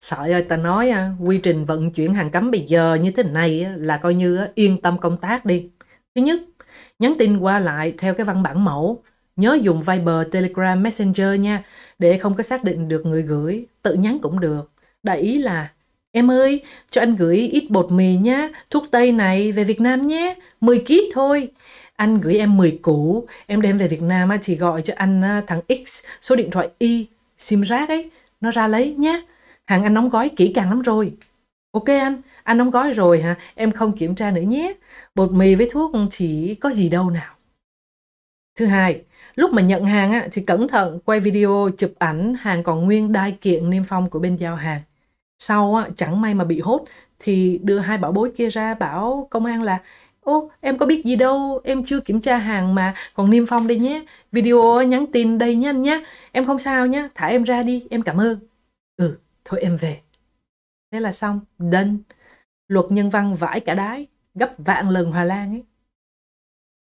Sợi ơi ta nói quy trình vận chuyển hàng cấm bây giờ như thế này là coi như yên tâm công tác đi. Thứ nhất, nhắn tin qua lại theo cái văn bản mẫu. Nhớ dùng Viber, Telegram, Messenger nha để không có xác định được người gửi. Tự nhắn cũng được. Đại ý là Em ơi, cho anh gửi ít bột mì nhé, thuốc tây này về Việt Nam nhé, 10 kg thôi. Anh gửi em 10 củ, em đem về Việt Nam thì gọi cho anh thằng X số điện thoại Y, sim rác ấy, nó ra lấy nhé hàng anh đóng gói kỹ càng lắm rồi ok anh anh đóng gói rồi hả em không kiểm tra nữa nhé bột mì với thuốc chỉ có gì đâu nào thứ hai lúc mà nhận hàng á, thì cẩn thận quay video chụp ảnh hàng còn nguyên đai kiện niêm phong của bên giao hàng sau á, chẳng may mà bị hốt thì đưa hai bảo bối kia ra bảo công an là ô em có biết gì đâu em chưa kiểm tra hàng mà còn niêm phong đây nhé video nhắn tin đây nhé anh nhé em không sao nhé thả em ra đi em cảm ơn ừ thôi em về thế là xong đinh luật nhân văn vãi cả đái gấp vạn lần hòa lan ấy